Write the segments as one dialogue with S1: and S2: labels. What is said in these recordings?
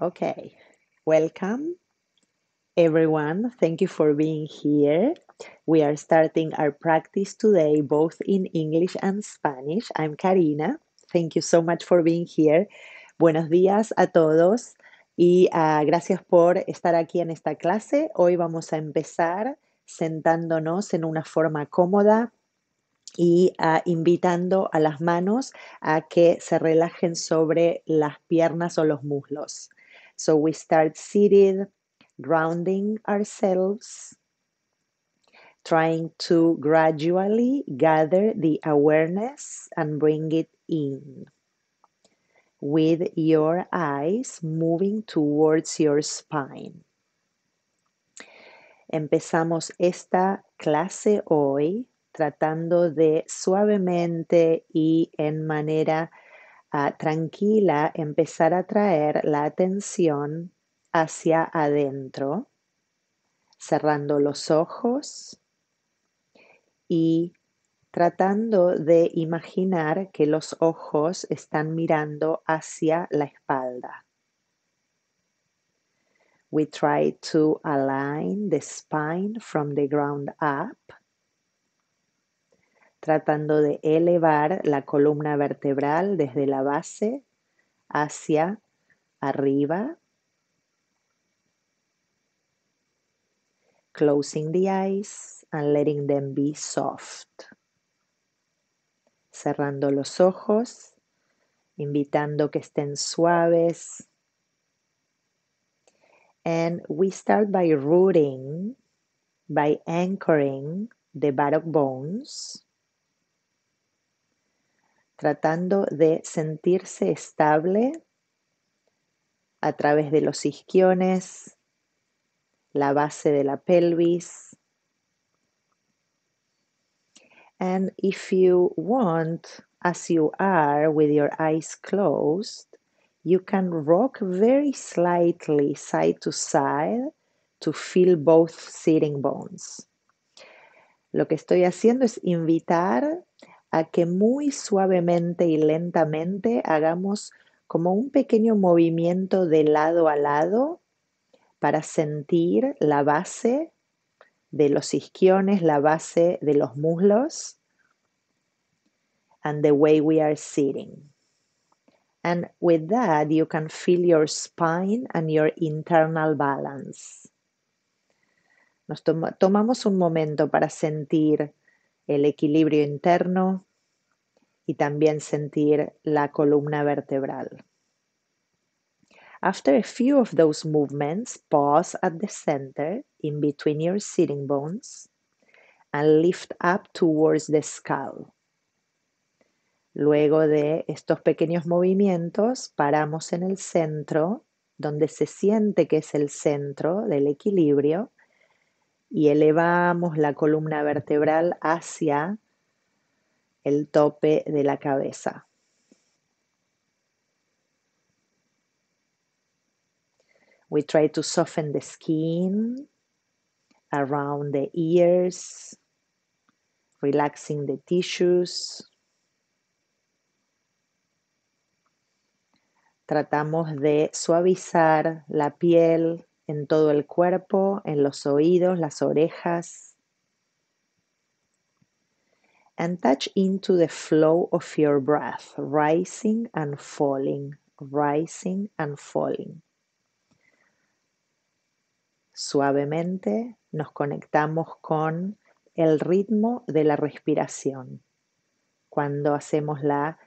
S1: Okay, welcome everyone. Thank you for being here. We are starting our practice today both in English and Spanish. I'm Karina. Thank you so much for being here. Buenos días a todos y ah, gracias por estar aquí en esta clase. Hoy vamos a empezar sentándonos en una forma cómoda, y ah, invitando a las manos a que se relajen sobre las piernas o los muslos. So we start seated, grounding ourselves, trying to gradually gather the awareness and bring it in. With your eyes moving towards your spine. Empezamos esta clase hoy tratando de suavemente y en manera tranquila empezar a traer la atención hacia adentro, cerrando los ojos y tratando de imaginar que los ojos están mirando hacia la espalda. We try to align the spine from the ground up tratando de elevar la columna vertebral desde la base hacia arriba. Closing the eyes and letting them be soft. Cerrando los ojos, invitando que estén suaves. And we start by rooting, by anchoring the buttock bones tratando de sentirse estable a través de los isquiones, la base de la pelvis. And if you want, as you are with your eyes closed, you can rock very slightly side to side to feel both sitting bones. Lo que estoy haciendo es invitar a que muy suavemente y lentamente hagamos como un pequeño movimiento de lado a lado para sentir la base de los isquiones, la base de los muslos, and the way we are sitting. And with that, you can feel your spine and your internal balance. Nos tomamos un momento para sentir el equilibrio interno y también sentir la columna vertebral. After a few of those movements, pause at the center in between your sitting bones and lift up towards the skull. Luego de estos pequeños movimientos, paramos en el centro, donde se siente que es el centro del equilibrio, y elevamos la columna vertebral hacia el tope de la cabeza. We try to soften the skin around the ears, relaxing the tissues. Tratamos de suavizar la piel en todo el cuerpo, en los oídos, las orejas. And touch into the flow of your breath, rising and falling, rising and falling. Suavemente nos conectamos con el ritmo de la respiración. Cuando hacemos la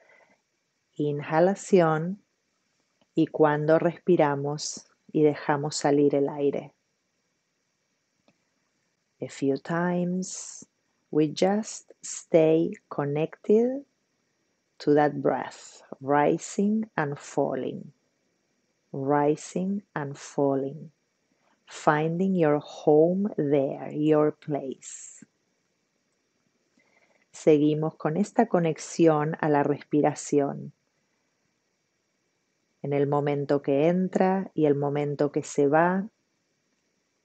S1: inhalación y cuando respiramos y dejamos salir el aire. A few times we just stay connected to that breath, rising and falling, rising and falling, finding your home there, your place. Seguimos con esta conexión a la respiración en el momento que entra y el momento que se va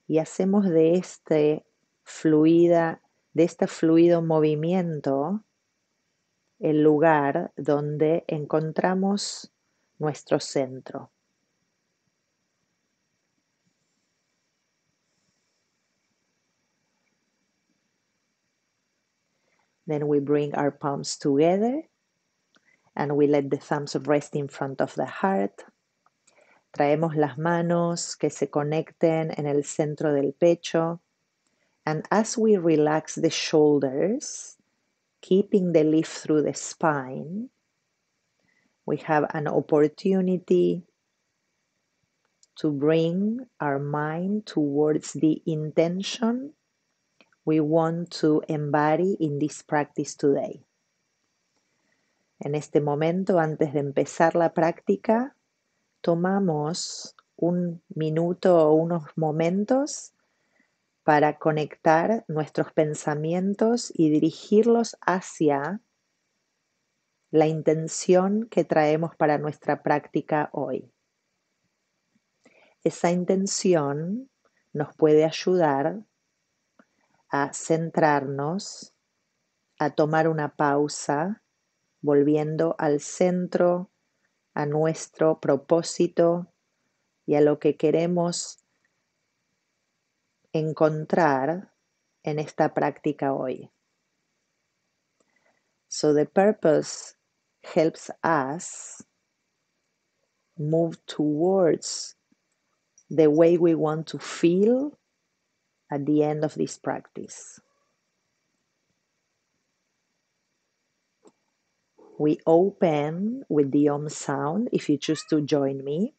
S1: y hacemos de este fluida de este fluido movimiento el lugar donde encontramos nuestro centro. Then we bring our palms together and we let the thumbs rest in front of the heart. Traemos las manos que se conecten en el centro del pecho. And as we relax the shoulders, keeping the lift through the spine, we have an opportunity to bring our mind towards the intention we want to embody in this practice today. En este momento, antes de empezar la práctica, tomamos un minuto o unos momentos para conectar nuestros pensamientos y dirigirlos hacia la intención que traemos para nuestra práctica hoy. Esa intención nos puede ayudar a centrarnos, a tomar una pausa volviendo al centro, a nuestro propósito y a lo que queremos encontrar en esta práctica hoy. So the purpose helps us move towards the way we want to feel at the end of this practice. We open with the om sound if you choose to join me.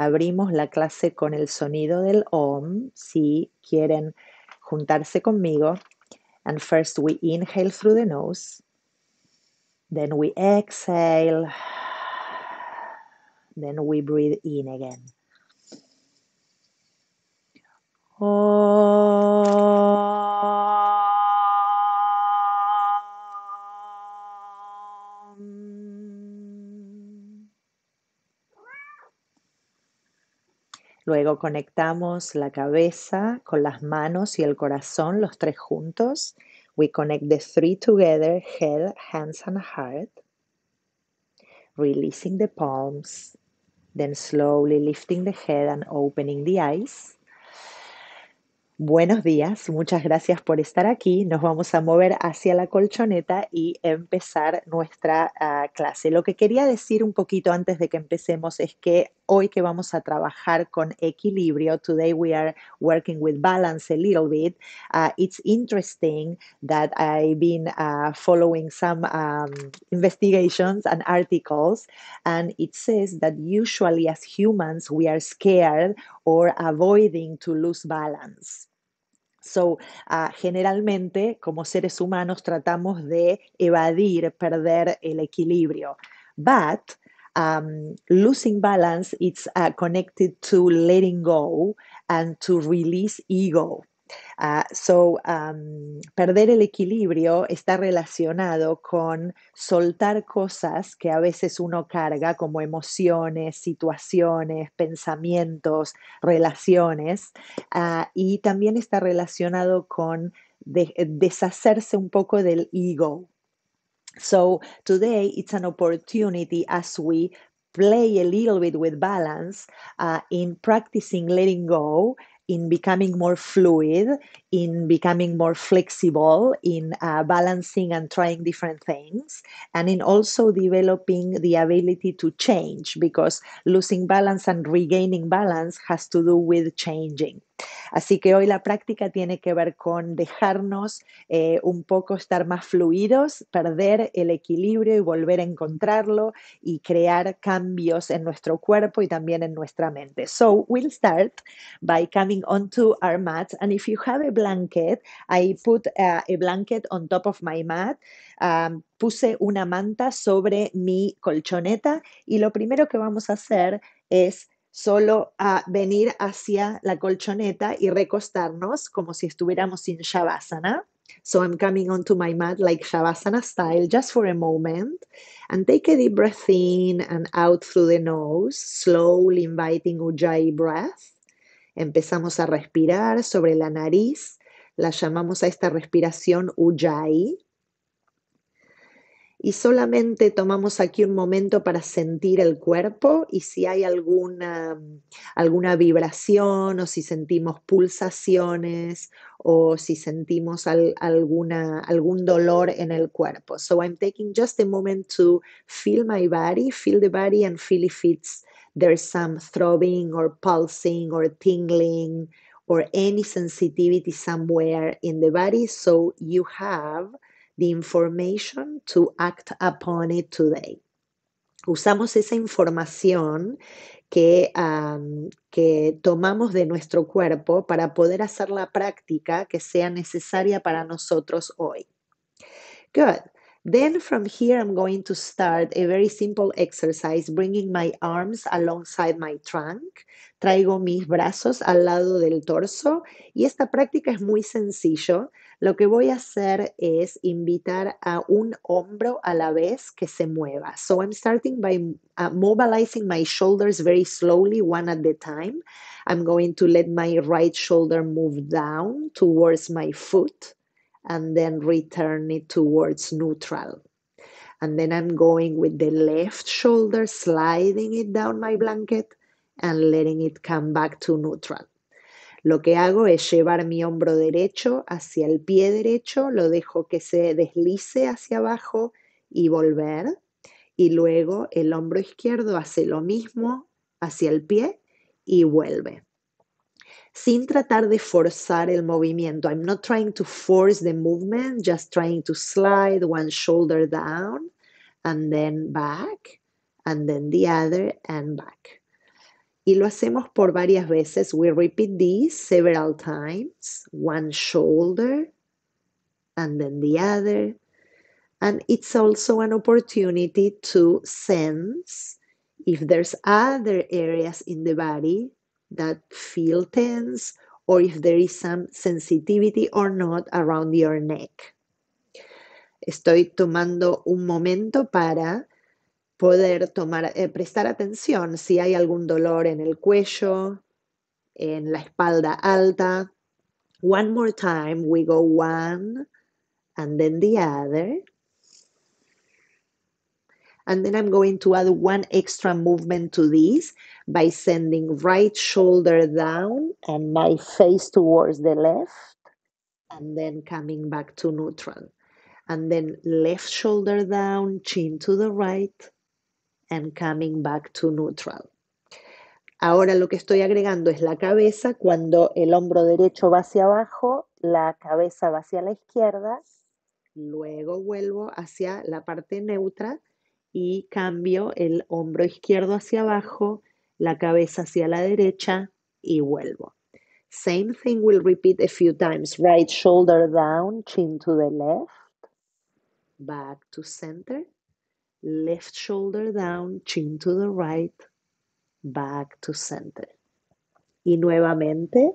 S1: Abrimos la clase con el sonido del om si quieren juntarse conmigo. And first we inhale through the nose. Then we exhale. Then we breathe in again. Oh. Luego conectamos la cabeza con las manos y el corazón, los tres juntos. We connect the three together, head, hands and heart. Releasing the palms, then slowly lifting the head and opening the eyes. Buenos días, muchas gracias por estar aquí. Nos vamos a mover hacia la colchoneta y empezar nuestra ah, clase. Lo que quería decir un poquito antes de que empecemos es que hoy que vamos a trabajar con equilibrio, today we are working with balance a little bit. Ah, it's interesting that I've been uh, following some um, investigations and articles, and it says that usually as humans we are scared or avoiding to lose balance. So, ah, generalmente, como seres humanos, tratamos de evadir, perder el equilibrio. But um, losing balance it's ah, connected to letting go and to release ego. Ah, so, perder el equilibrio está relacionado con soltar cosas que a veces uno carga, como emociones, situaciones, pensamientos, relaciones, ah, y también está relacionado con eh, deshacerse un poco del ego. So, today it's an opportunity as we play a little bit with balance ah, in practicing letting go in becoming more fluid in becoming more flexible in uh, balancing and trying different things and in also developing the ability to change because losing balance and regaining balance has to do with changing Así que hoy la práctica tiene que ver con dejarnos eh, un poco estar más fluidos, perder el equilibrio y volver a encontrarlo y crear cambios en nuestro cuerpo y también en nuestra mente. So we'll start by coming onto our mats and if you have a blanket. I put uh, a blanket on top of my mat. Um, puse una manta sobre mi colchoneta y lo primero que vamos a hacer es solo a uh, venir hacia la colchoneta y recostarnos como si estuviéramos en Shavasana. So I'm coming onto my mat like Shavasana style just for a moment and take a deep breath in and out through the nose, slowly inviting Ujjayi breath. Empezamos a respirar sobre la nariz, la llamamos a esta respiración Ujjayi. Y solamente tomamos aquí un momento para sentir el cuerpo y si hay alguna, alguna vibración o si sentimos pulsaciones o si sentimos alguna, algún dolor en el cuerpo. So I'm taking just a moment to feel my body, feel the body and feel if it's there's some throbbing or pulsing or tingling or any sensitivity somewhere in the body. So you have the information to act upon it today. Usamos esa información que, um, que tomamos de nuestro cuerpo para poder hacer la práctica que sea necesaria para nosotros hoy. Good. Then from here, I'm going to start a very simple exercise, bringing my arms alongside my trunk. Traigo mis brazos al lado del torso y esta práctica es muy sencillo. Lo que voy a hacer es invitar a un hombro a la vez que se mueva. So I'm starting by uh, mobilizing my shoulders very slowly, one at a time. I'm going to let my right shoulder move down towards my foot. and then return it towards neutral. And then I'm going with the left shoulder, sliding it down my blanket and letting it come back to neutral. Lo que hago es llevar mi hombro derecho hacia el pie derecho, lo dejo que se deslice hacia abajo y volver. Y luego el hombro izquierdo hace lo mismo hacia el pie y vuelve. sin tratar de forzar el movimiento. I'm not trying to force the movement, just trying to slide one shoulder down and then back and then the other and back. Y lo hacemos por varias veces. We repeat this several times. One shoulder and then the other. And it's also an opportunity to sense if there's other areas in the body that feel tense or if there is some sensitivity or not around your neck. Estoy tomando un momento para poder tomar, eh, prestar atención si hay algún dolor en el cuello, en la espalda alta. One more time, we go one and then the other. And then I'm going to add one extra movement to this by sending right shoulder down and my face towards the left and then coming back to neutral and then left shoulder down chin to the right and coming back to neutral Ahora lo que estoy agregando es la cabeza cuando el hombro derecho va hacia abajo, la cabeza va hacia la izquierda, luego vuelvo hacia la parte neutra y cambio el hombro izquierdo hacia abajo, la cabeza hacia la derecha y vuelvo. Same thing we'll repeat a few times. Right shoulder down, chin to the left, back to center. Left shoulder down, chin to the right, back to center. Y nuevamente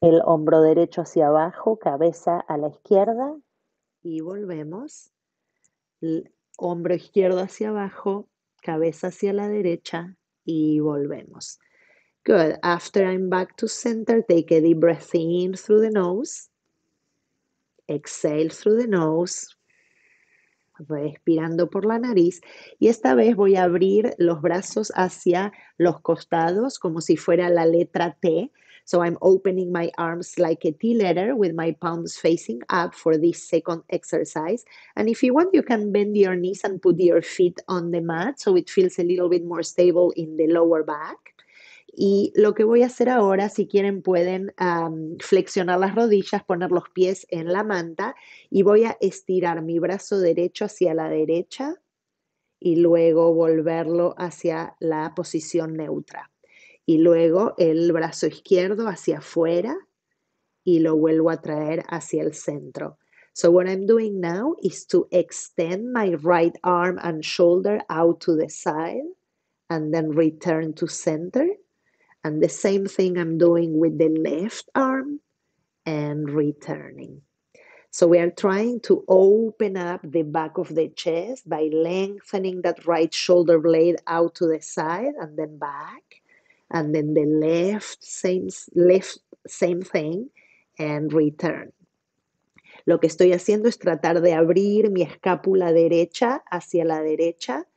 S1: el hombro derecho hacia abajo, cabeza a la izquierda y volvemos. hombro izquierdo hacia abajo, cabeza hacia la derecha y volvemos. Good. After I'm back to center, take a deep breath in through the nose. Exhale through the nose. Respirando por la nariz. Y esta vez voy a abrir los brazos hacia los costados como si fuera la letra T So I'm opening my arms like a T letter with my palms facing up for this second exercise. And if you want, you can bend your knees and put your feet on the mat so it feels a little bit more stable in the lower back. Y lo que voy a hacer ahora, si quieren, pueden um, flexionar las rodillas, poner los pies en la manta y voy a estirar mi brazo derecho hacia la derecha y luego volverlo hacia la posición neutra y luego el brazo izquierdo hacia afuera y lo vuelvo a traer hacia el centro. So what I'm doing now is to extend my right arm and shoulder out to the side and then return to center. And the same thing I'm doing with the left arm and returning. So we are trying to open up the back of the chest by lengthening that right shoulder blade out to the side and then back and then the left same, left same thing and return. Lo que estoy haciendo es tratar de abrir mi escápula derecha hacia la derecha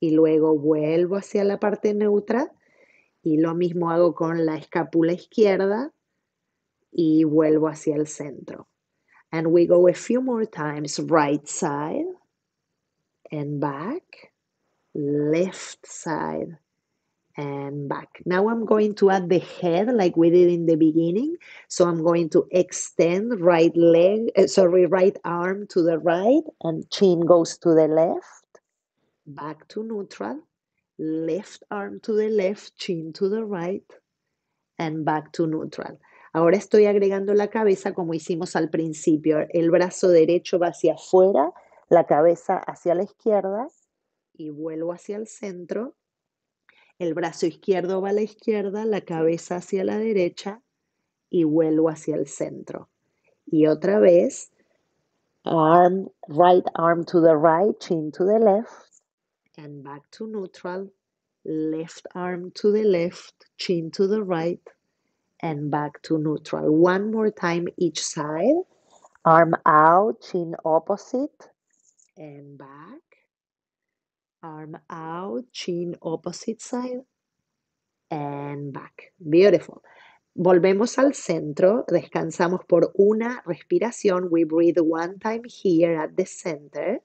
S1: y luego vuelvo hacia la parte neutra y lo mismo hago con la escápula izquierda y vuelvo hacia el centro. And we go a few more times right side and back, left side and back. Now I'm going to add the head like we did in the beginning. So I'm going to extend right leg, eh, sorry, right arm to the right and chin goes to the left, back to neutral, left arm to the left, chin to the right and back to neutral. Ahora estoy agregando la cabeza como hicimos al principio. El brazo derecho va hacia afuera, la cabeza hacia la izquierda y vuelvo hacia el centro el brazo izquierdo va a la izquierda, la cabeza hacia la derecha y vuelvo hacia el centro. Y otra vez, arm, right arm to the right, chin to the left, and back to neutral, left arm to the left, chin to the right, and back to neutral. One more time each side. Arm out, chin opposite, and back arm out, chin opposite side, and back. Beautiful. Volvemos al centro, descansamos por una respiración. We breathe one time here at the center.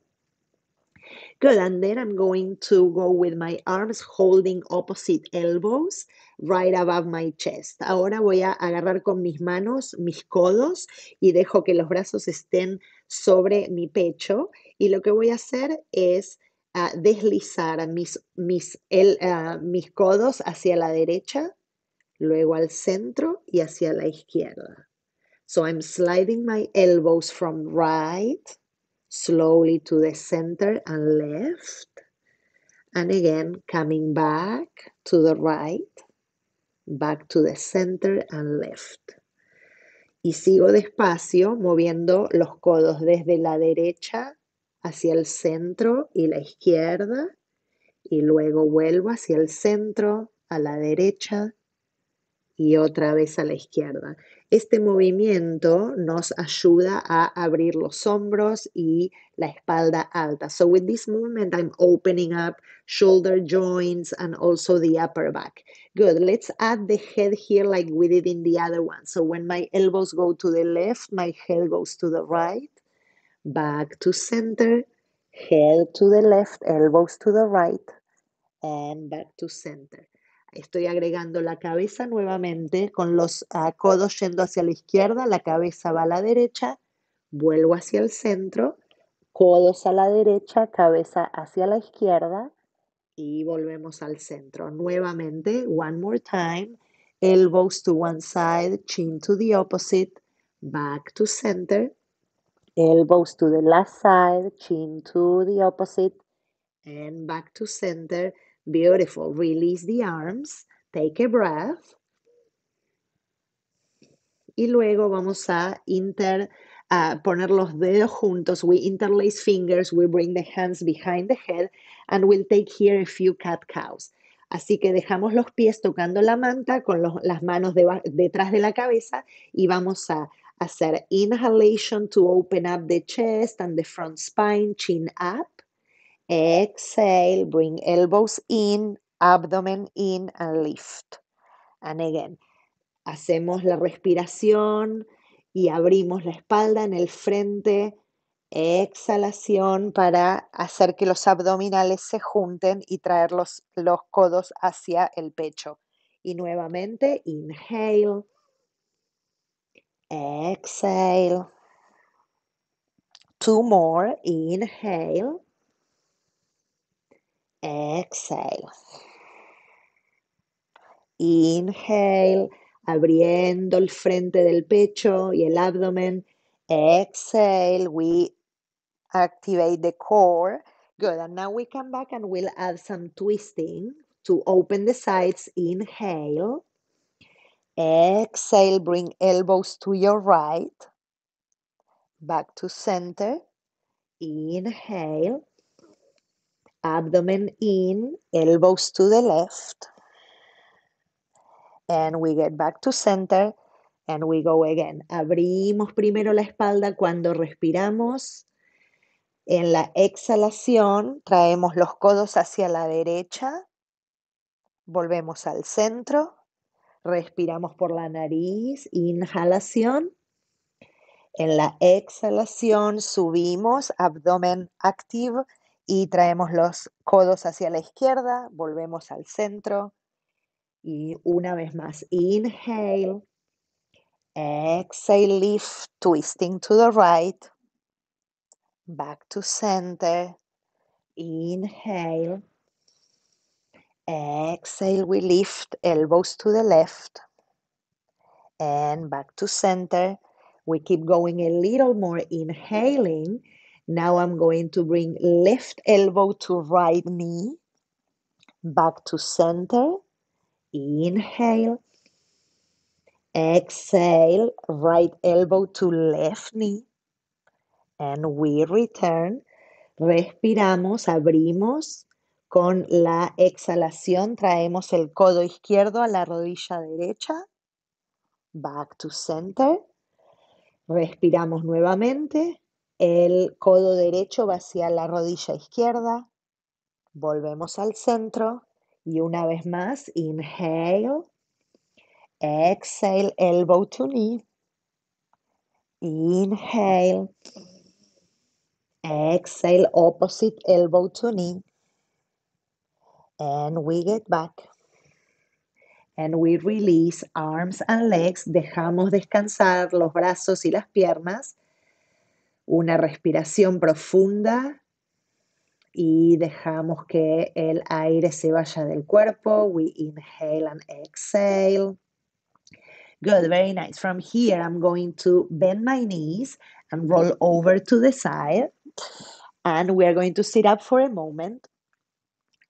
S1: Good, and then I'm going to go with my arms holding opposite elbows right above my chest. Ahora voy a agarrar con mis manos mis codos y dejo que los brazos estén sobre mi pecho. Y lo que voy a hacer es a deslizar mis, mis, mis codos hacia la derecha, luego al centro y hacia la izquierda. So I'm sliding my elbows from right, slowly to the center and left. And again, coming back to the right, back to the center and left. Y sigo despacio moviendo los codos desde la derecha hacia el centro y la izquierda y luego vuelvo hacia el centro, a la derecha y otra vez a la izquierda. Este movimiento nos ayuda a abrir los hombros y la espalda alta. So with this movement, I'm opening up shoulder joints and also the upper back. Good. Let's add the head here like we did in the other one. So when my elbows go to the left, my head goes to the right back to center, head to the left, elbows to the right, and back to center. Estoy agregando la cabeza nuevamente con los codos yendo hacia la izquierda, la cabeza va a la derecha, vuelvo hacia el centro, codos a la derecha, cabeza hacia la izquierda y volvemos al centro. Nuevamente, one more time, elbows to one side, chin to the opposite, back to center, elbows to the left side, chin to the opposite, and back to center. Beautiful. Release the arms, take a breath. Y luego vamos a inter, a poner los dedos juntos. We interlace fingers, we bring the hands behind the head, and we'll take here a few cat cows. Así que dejamos los pies tocando la manta con los, las manos detrás de la cabeza y vamos a hacer inhalation to open up the chest and the front spine, chin up. Exhale, bring elbows in, abdomen in and lift. And again, hacemos la respiración y abrimos la espalda en el frente. Exhalación para hacer que los abdominales se junten y traer los, los codos hacia el pecho. Y nuevamente, inhale Exhale. Two more. Inhale. Exhale. Inhale, abriendo el frente del pecho y el abdomen. Exhale, we activate the core. Good. And now we come back and we'll add some twisting to open the sides. Inhale. Exhale, bring elbows to your right. Back to center. Inhale. Abdomen in, elbows to the left. And we get back to center. And we go again. Abrimos primero la espalda cuando respiramos. En la exhalación traemos los codos hacia la derecha. Volvemos al centro Respiramos por la nariz, inhalación. En la exhalación subimos, abdomen activo y traemos los codos hacia la izquierda, volvemos al centro. Y una vez más, inhale. Exhale, lift, twisting to the right. Back to center. Inhale. Exhale, we lift elbows to the left and back to center. We keep going a little more, inhaling. Now I'm going to bring left elbow to right knee, back to center. Inhale. Exhale, right elbow to left knee. And we return. Respiramos, abrimos Con la exhalación traemos el codo izquierdo a la rodilla derecha. Back to center. Respiramos nuevamente. El codo derecho va hacia la rodilla izquierda. Volvemos al centro. Y una vez más, inhale. Exhale, elbow to knee. Inhale. Exhale, opposite elbow to knee. and we get back. And we release arms and legs. Dejamos descansar los brazos y las piernas. Una respiración profunda. Y dejamos que el aire se vaya del cuerpo. We inhale and exhale. Good, very nice. From here, I'm going to bend my knees and roll over to the side. And we are going to sit up for a moment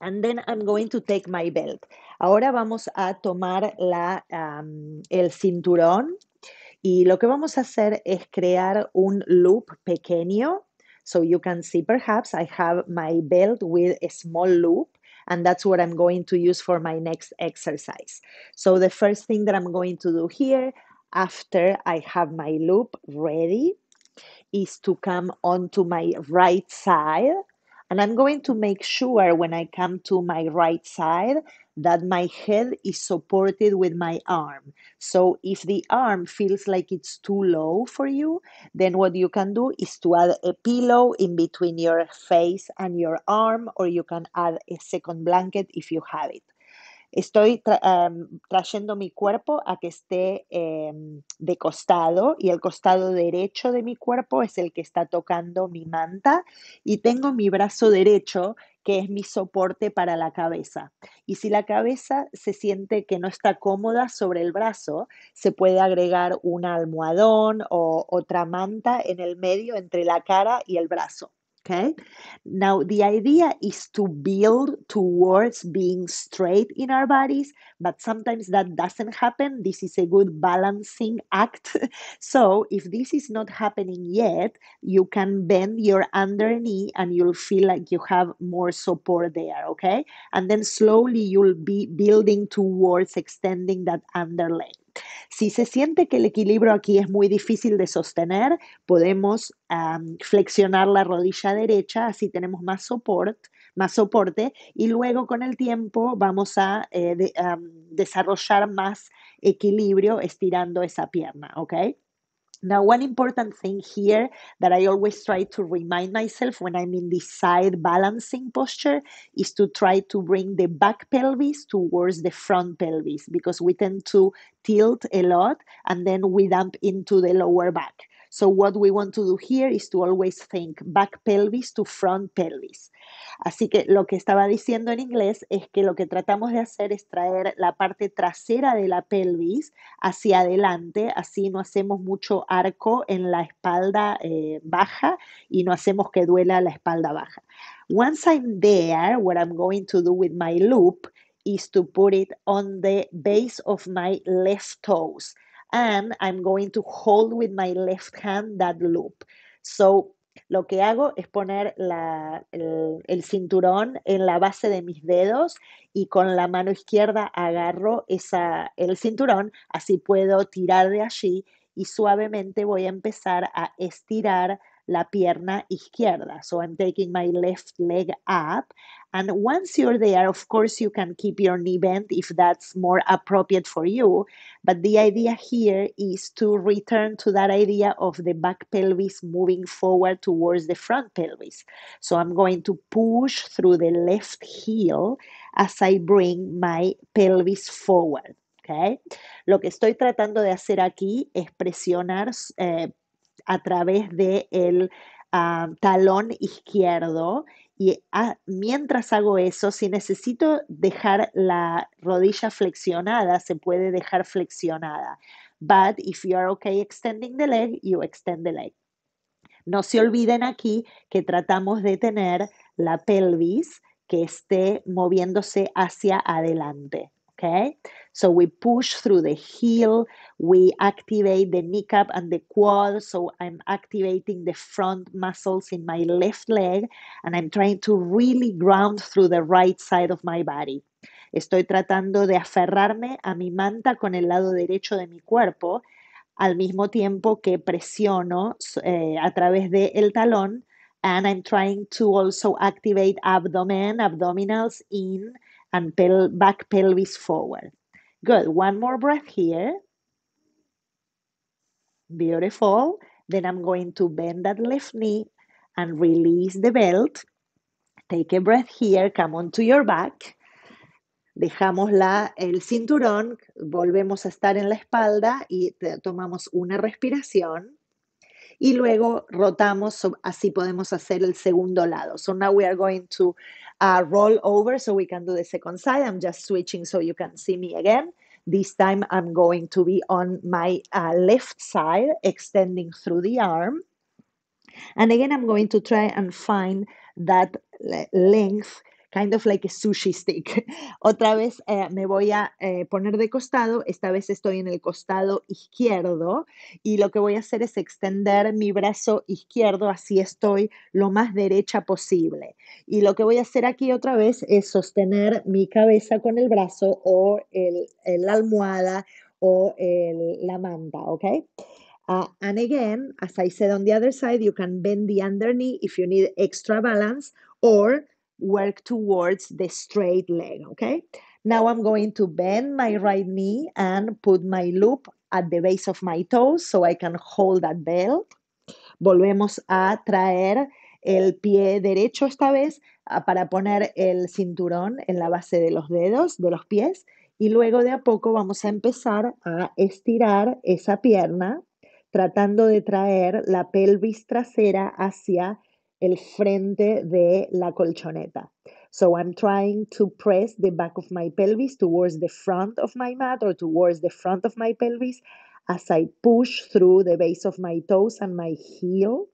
S1: and then I'm going to take my belt. Ahora vamos a tomar la, um, el cinturón y lo que vamos a hacer es crear un loop pequeño. So you can see perhaps I have my belt with a small loop and that's what I'm going to use for my next exercise. So the first thing that I'm going to do here after I have my loop ready is to come onto my right side and I'm going to make sure when I come to my right side that my head is supported with my arm. So if the arm feels like it's too low for you, then what you can do is to add a pillow in between your face and your arm, or you can add a second blanket if you have it. estoy trayendo mi cuerpo a que esté em, de costado y el costado derecho de mi cuerpo es el que está tocando mi manta y tengo mi brazo derecho que es mi soporte para la cabeza. Y si la cabeza se siente que no está cómoda sobre el brazo, se puede agregar un almohadón o otra manta en el medio entre la cara y el brazo. Okay. Now, the idea is to build towards being straight in our bodies, but sometimes that doesn't happen. This is a good balancing act. so, if this is not happening yet, you can bend your under knee and you'll feel like you have more support there. Okay. And then slowly you'll be building towards extending that under leg. Si se siente que el equilibrio aquí es muy difícil de sostener, podemos flexionar la rodilla derecha, así tenemos más soporte más soporte y luego con el tiempo vamos a eh, desarrollar más equilibrio estirando esa pierna, ¿ok? Now, one important thing here that I always try to remind myself when I'm in this side balancing posture is to try to bring the back pelvis towards the front pelvis because we tend to tilt a lot and then we dump into the lower back. So what we want to do here is to always think back pelvis to front pelvis. Así que lo que estaba diciendo en inglés es que lo que tratamos de hacer es traer la parte trasera de la pelvis hacia adelante, así no hacemos mucho arco en la espalda eh, baja y no hacemos que duela la espalda baja. Once I'm there, what I'm going to do with my loop is to put it on the base of my left toes and I'm going to hold with my left hand that loop. So, lo que hago es poner el, cinturón en la base de mis dedos y con la mano izquierda agarro el cinturón, así puedo tirar de allí y suavemente voy a empezar a estirar la pierna izquierda. So I'm taking my left leg up. And once you're there, of course, you can keep your knee bent if that's more appropriate for you. But the idea here is to return to that idea of the back pelvis moving forward towards the front pelvis. So I'm going to push through the left heel as I bring my pelvis forward. Okay. Lo que estoy tratando de hacer aquí es presionar eh, a través del de ah, talón izquierdo y ah, mientras hago eso, si necesito dejar la rodilla flexionada, se puede dejar flexionada. But if you are okay extending the leg, you extend the leg. No se olviden aquí que tratamos de tener la pelvis que esté moviéndose hacia adelante. Okay, so we push through the heel, we activate the kneecap and the quad. So I'm activating the front muscles in my left leg and I'm trying to really ground through the right side of my body. Estoy tratando de aferrarme a mi manta con el lado derecho de mi cuerpo al mismo tiempo que presiono eh, a través de el talón and I'm trying to also activate abdomen, abdominals in and pel back pelvis forward. Good. One more breath here. Beautiful. Then I'm going to bend that left knee and release the belt. Take a breath here. Come on to your back. Dejamos la, el cinturón, volvemos a estar en la espalda y tomamos una respiración. y luego rotamos, así podemos hacer el segundo lado. So now we are going to uh, roll over so we can do the second side. I'm just switching so you can see me again. This time I'm going to be on my uh, left side, extending through the arm. And again, I'm going to try and find that length kind of like a sushi stick. Otra vez eh, me voy a eh, poner de costado, esta vez estoy en el costado izquierdo y lo que voy a hacer es extender mi brazo izquierdo, así estoy lo más derecha posible. Y lo que voy a hacer aquí otra vez es sostener mi cabeza con el brazo o la almohada o la manta, ¿ok? Ah, and again, as I said on the other side, you can bend the under knee if you need extra balance or work towards the straight leg, okay? Now I'm going to bend my right knee and put my loop at the base of my toes so I can hold that belt. Volvemos a traer el pie derecho esta vez ah, para poner el cinturón en la base de los dedos, de los pies, y luego de a poco vamos a empezar a estirar esa pierna tratando de traer la pelvis trasera hacia el frente de la colchoneta. So I'm trying to press the back of my pelvis towards the front of my mat or towards the front of my pelvis as I push through the base of my toes and my heel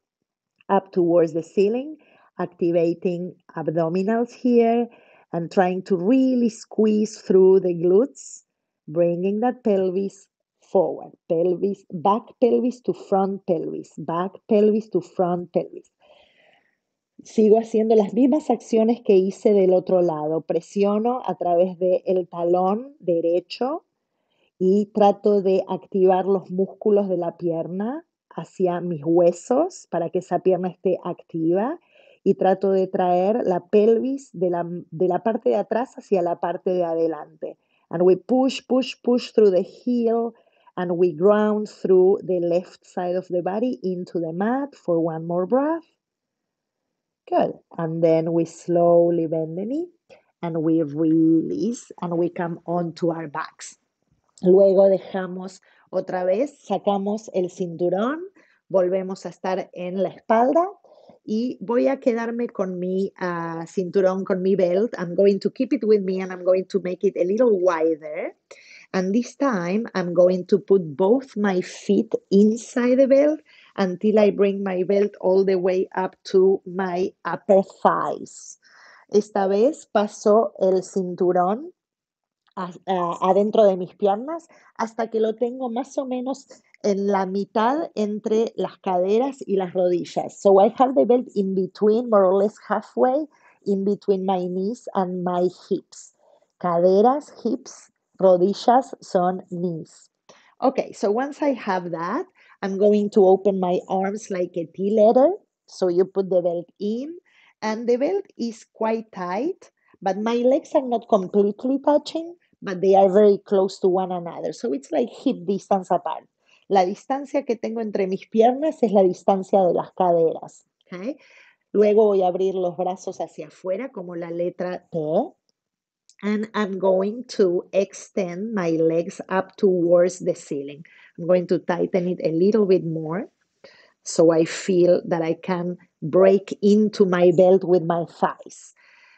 S1: up towards the ceiling, activating abdominals here and trying to really squeeze through the glutes, bringing that pelvis forward, pelvis, back pelvis to front pelvis, back pelvis to front pelvis. sigo haciendo las mismas acciones que hice del otro lado. Presiono a través del el talón derecho y trato de activar los músculos de la pierna hacia mis huesos para que esa pierna esté activa y trato de traer la pelvis de la, de la parte de atrás hacia la parte de adelante. And we push, push, push through the heel and we ground through the left side of the body into the mat for one more breath. Good. And then we slowly bend the knee and we release and we come onto our backs. Luego dejamos otra vez, sacamos el cinturón, volvemos a estar en la espalda y voy a quedarme con mi uh, cinturón, con mi belt. I'm going to keep it with me and I'm going to make it a little wider. And this time I'm going to put both my feet inside the belt until I bring my belt all the way up to my upper thighs. Esta vez paso el cinturón adentro de mis piernas hasta que lo tengo más o menos en la mitad entre las caderas y las rodillas. So I have the belt in between, more or less halfway, in between my knees and my hips. Caderas, hips, rodillas son knees. Okay, so once I have that, I'm going to open my arms like a T letter. So you put the belt in, and the belt is quite tight, but my legs are not completely touching, but they are very close to one another. So it's like hip distance apart. La distancia que tengo entre mis piernas es la distancia de las caderas. Okay? Luego voy a abrir los brazos hacia afuera como la letra T and I'm going to extend my legs up towards the ceiling. I'm going to tighten it a little bit more so I feel that I can break into my belt with my thighs.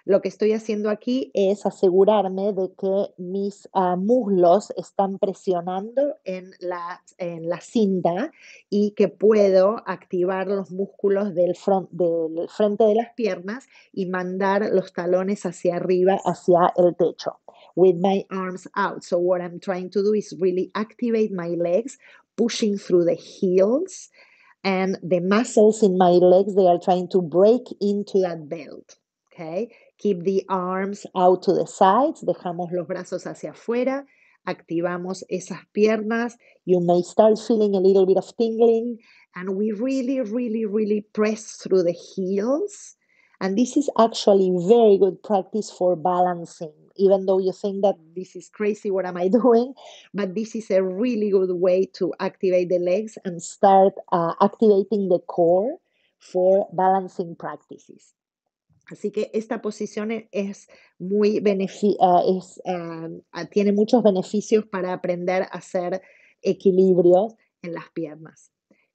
S1: Lo que estoy haciendo aquí es asegurarme de que mis ah, muslos están presionando en la, en la cinta y que puedo activar los músculos del, front, del frente de las piernas y mandar los talones hacia arriba, hacia el techo. With my arms out. So, what I'm trying to do is really activate my legs, pushing through the heels and the muscles in my legs, they are trying to break into that belt. Okay. Keep the arms out to the sides, dejamos los brazos hacia afuera, activamos esas piernas. You may start feeling a little bit of tingling, and we really, really, really press through the heels. And this is actually very good practice for balancing, even though you think that this is crazy, what am I doing? But this is a really good way to activate the legs and start uh, activating the core for balancing practices. Así que esta posición e-, es muy ah, ah, ah, tiene muchos beneficios para aprender a hacer equilibrios en las piernas.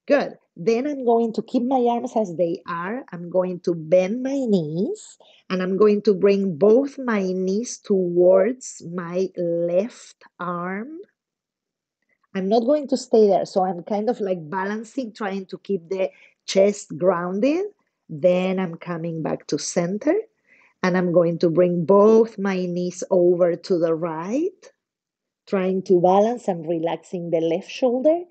S1: Good. Then I'm going to keep my arms as they are. I'm going to bend my knees and I'm going to bring both my knees towards my left arm. I'm not going to stay there. So I'm kind of like balancing, trying to keep the chest grounded Then I'm coming back to center and I'm going to bring both my knees over to the right, trying to balance and relaxing the left shoulder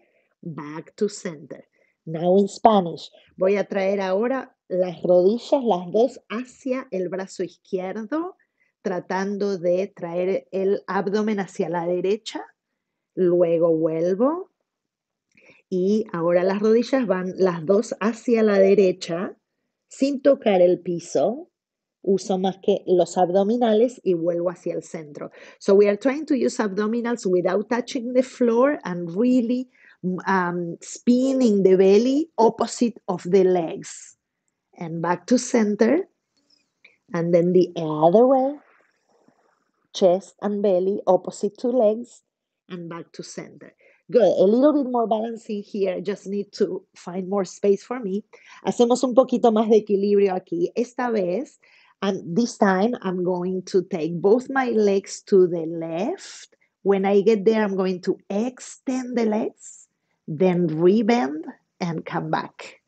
S1: back to center. Now in Spanish. Voy a traer ahora las rodillas, las dos hacia el brazo izquierdo, tratando de traer el abdomen hacia la derecha. Luego vuelvo. Y ahora las rodillas van las dos hacia la derecha, sin tocar el piso. Uso más que los abdominales y vuelvo hacia el centro. So we are trying to use abdominals without touching the floor and really um, spinning the belly opposite of the legs. And back to center. And then the other way. Chest and belly opposite to legs and back to center good, a little bit more balancing here, just need to find more space for me. Hacemos un poquito más de equilibrio aquí. Esta vez, and this time I'm going to take both my legs to the left. When I get there, I'm going to extend the legs, then rebend and come back.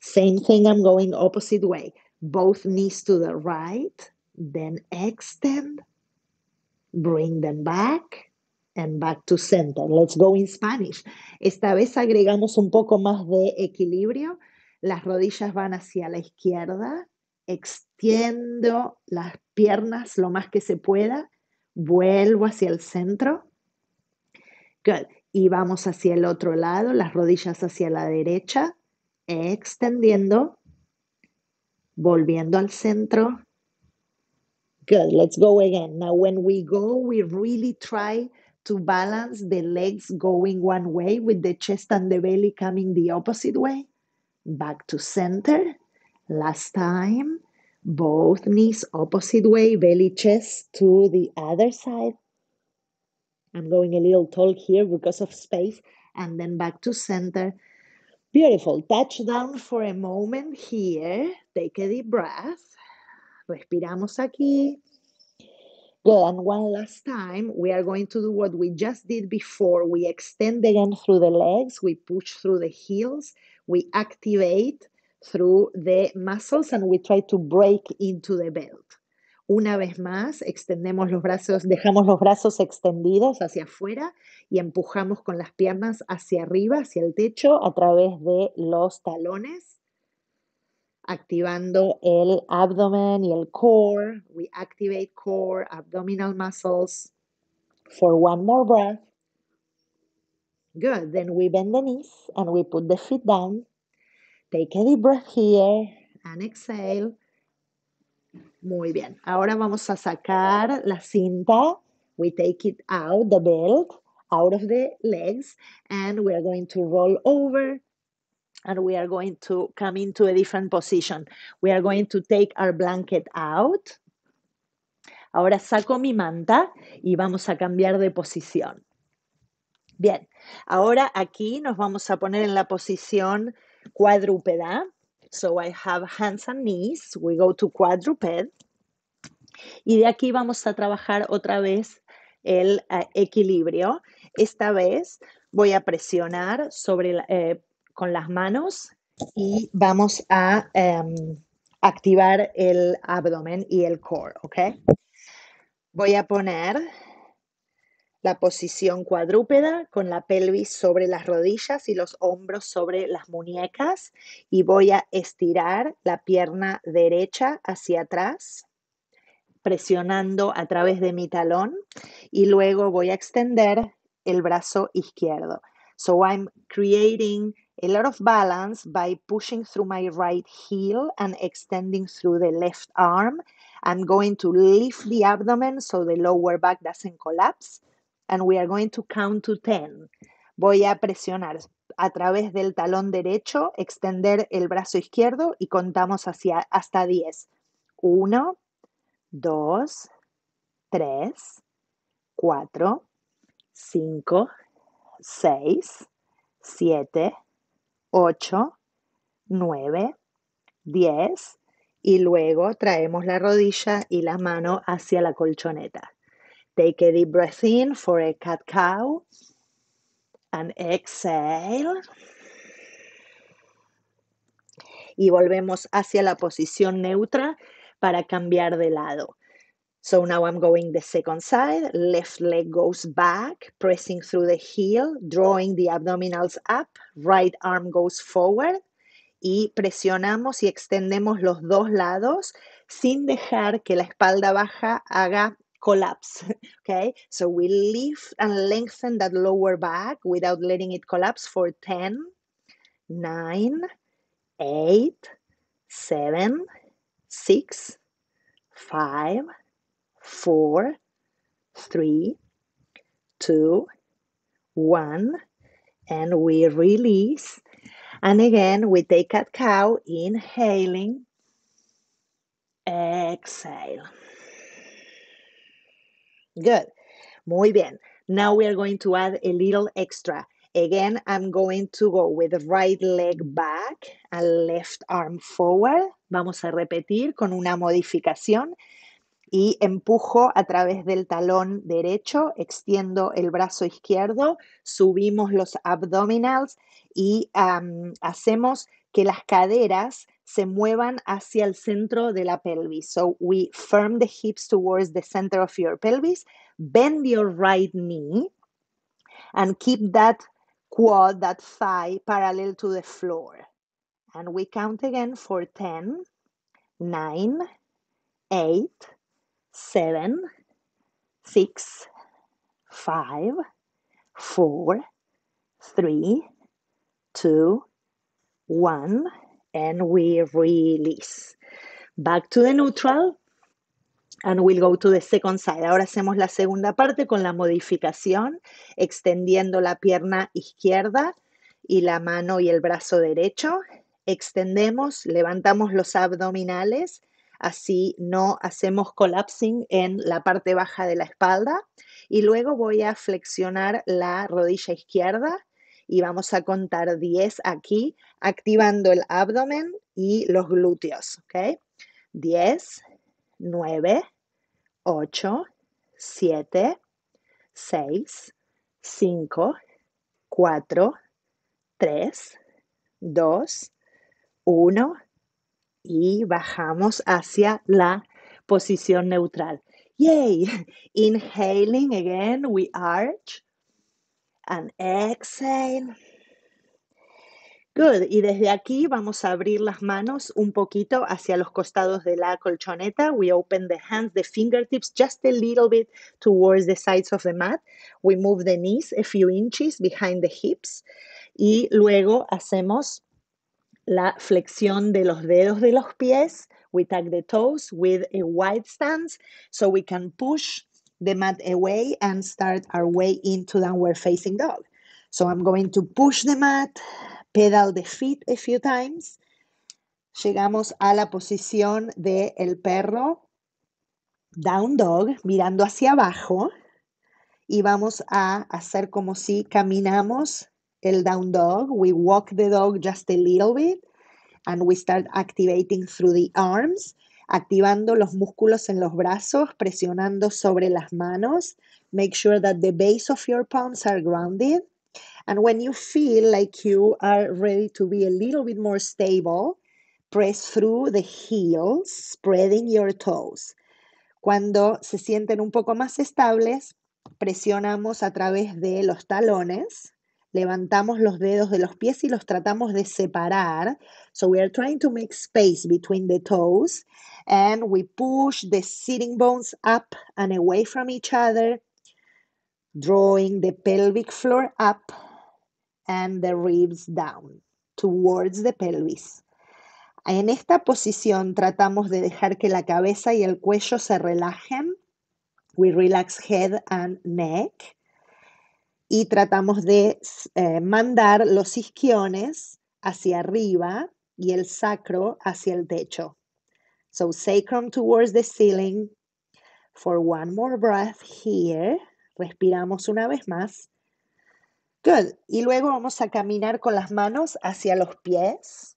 S1: Same thing, I'm going opposite way. Both knees to the right, then extend, bring them back, and back to center. Let's go in Spanish. Esta vez agregamos un poco más de equilibrio. Las rodillas van hacia la izquierda. Extiendo las piernas lo más que se pueda. Vuelvo hacia el centro. Good. Y vamos hacia el otro lado, las rodillas hacia la derecha, extendiendo, volviendo al centro. Good, let's go again. Now, when we go, we really try to balance the legs going one way with the chest and the belly coming the opposite way. Back to center. Last time. Both knees opposite way, belly chest to the other side. I'm going a little tall here because of space. And then back to center. Beautiful. Touch down for a moment here. Take a deep breath. Respiramos aquí. Good. one last time, we are going to do what we just did before. We extend again through the legs, we push through the heels, we activate through the muscles, and we try to break into the belt. Una vez más, extendemos los brazos, dejamos los brazos extendidos hacia afuera y empujamos con las piernas hacia arriba, hacia el techo, a través de los talones activando el abdomen y el core. We activate core, abdominal muscles for one more breath. Good. Then we bend the knees and we put the feet down. Take a deep breath here and exhale. Muy bien. Ahora vamos a sacar la cinta. We take it out, the belt, out of the legs, and we are going to roll over and we are going to come into a different position. We are going to take our blanket out. Ahora saco mi manta y vamos a cambiar de posición. Bien, ahora aquí nos vamos a poner en la posición cuadrúpeda. So I have hands and knees. We go to quadruped. Y de aquí vamos a trabajar otra vez el eh, equilibrio. Esta vez voy a presionar sobre el... Eh, con las manos y vamos a em, activar el abdomen y el core, ¿ok? Voy a poner la posición cuadrúpeda con la pelvis sobre las rodillas y los hombros sobre las muñecas y voy a estirar la pierna derecha hacia atrás presionando a través de mi talón y luego voy a extender el brazo izquierdo. So I'm creating a lot of balance by pushing through my right heel and extending through the left arm. I'm going to lift the abdomen so the lower back doesn't collapse. And we are going to count to 10. Voy a presionar a través del talón derecho, extender el brazo izquierdo y contamos hacia, hasta 10. 1, 2, 3, 4, 5, 6, 7, 8, 9, 10 y luego traemos la rodilla y la mano hacia la colchoneta. Take a deep breath in for a cat cow and exhale. Y volvemos hacia la posición neutra para cambiar de lado. So now I'm going the second side, left leg goes back, pressing through the heel, drawing the abdominals up, right arm goes forward y presionamos y extendemos los dos lados sin dejar que la espalda baja haga collapse. Okay, so we lift and lengthen that lower back without letting it collapse for 10, 9, 8, 7, 6, 5, four, three, two, one, and we release. And again, we take that cow, inhaling, exhale. Good. Muy bien. Now we are going to add a little extra. Again, I'm going to go with the right leg back and left arm forward. Vamos a repetir con una modificación. y empujo a través del talón derecho, extiendo el brazo izquierdo, subimos los abdominals y hacemos que las caderas se muevan hacia el centro de la pelvis. So we firm the hips towards the center of your pelvis, bend your right knee and keep that quad, that thigh parallel to the floor. And we count again for 10, 9, 8, seven, six, five, four, three, two, one, and we release. Back to the neutral, and we'll go to the second side. Ahora hacemos la segunda parte con la modificación, extendiendo la pierna izquierda y la mano y el brazo derecho. Extendemos, levantamos los abdominales así no hacemos collapsing en la parte baja de la espalda. Y luego voy a flexionar la rodilla izquierda y vamos a contar 10 aquí, activando el abdomen y los glúteos, 10, 9, 8, 7, 6, 5, 4, 3, 2, 1 y bajamos hacia la posición neutral. Yay! Inhaling again, we arch. And exhale. Good. Y desde aquí vamos a abrir las manos un poquito hacia los costados de la colchoneta. We open the hands, the fingertips just a little bit towards the sides of the mat. We move the knees a few inches behind the hips. Y luego hacemos la flexión de los dedos de los pies. We take the toes with a wide stance so we can push the mat away and start our way into downward facing dog. So I'm going to push the mat, pedal the feet a few times. Llegamos a la posición de el perro down dog, mirando hacia abajo y vamos a hacer como si caminamos el down dog, we walk the dog just a little bit and we start activating through the arms, activando los músculos en los brazos, presionando sobre las manos. Make sure that the base of your palms are grounded. And when you feel like you are ready to be a little bit more stable, press through the heels, spreading your toes. Cuando se sienten un poco más estables, presionamos a través de los talones, levantamos los dedos de los pies y los tratamos de separar. So we are trying to make space between the toes and we push the sitting bones up and away from each other, drawing the pelvic floor up and the ribs down towards the pelvis. En esta posición tratamos de dejar que la cabeza y el cuello se relajen. We relax head and neck y tratamos de eh, mandar los isquiones hacia arriba y el sacro hacia el techo. So sacrum towards the ceiling. For one more breath here. Respiramos una vez más. Good. Y luego vamos a caminar con las manos hacia los pies.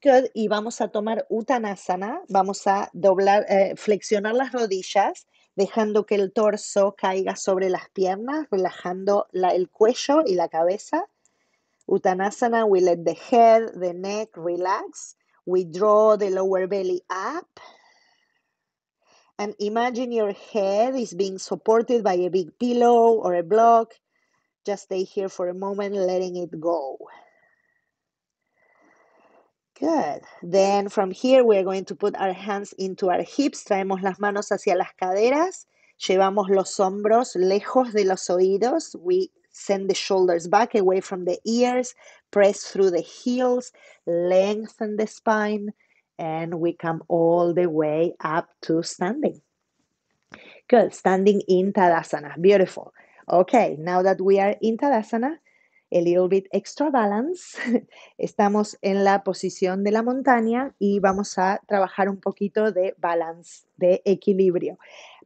S1: Good. Y vamos a tomar Uttanasana. Vamos a doblar, eh, flexionar las rodillas dejando que el torso caiga sobre las piernas, relajando el cuello y la cabeza. Utanasana, we let the head, the neck relax. We draw the lower belly up. And imagine your head is being supported by a big pillow or a block. Just stay here for a moment, letting it go. Good. Then from here we're going to put our hands into our hips. Traemos las manos hacia las caderas. Llevamos los hombros lejos de los oídos. We send the shoulders back away from the ears. Press through the heels. Lengthen the spine. And we come all the way up to standing. Good. Standing in Tadasana. Beautiful. Okay. Now that we are in Tadasana, a little bit extra balance. Estamos en la posición de la montaña y vamos a trabajar un poquito de balance, de equilibrio,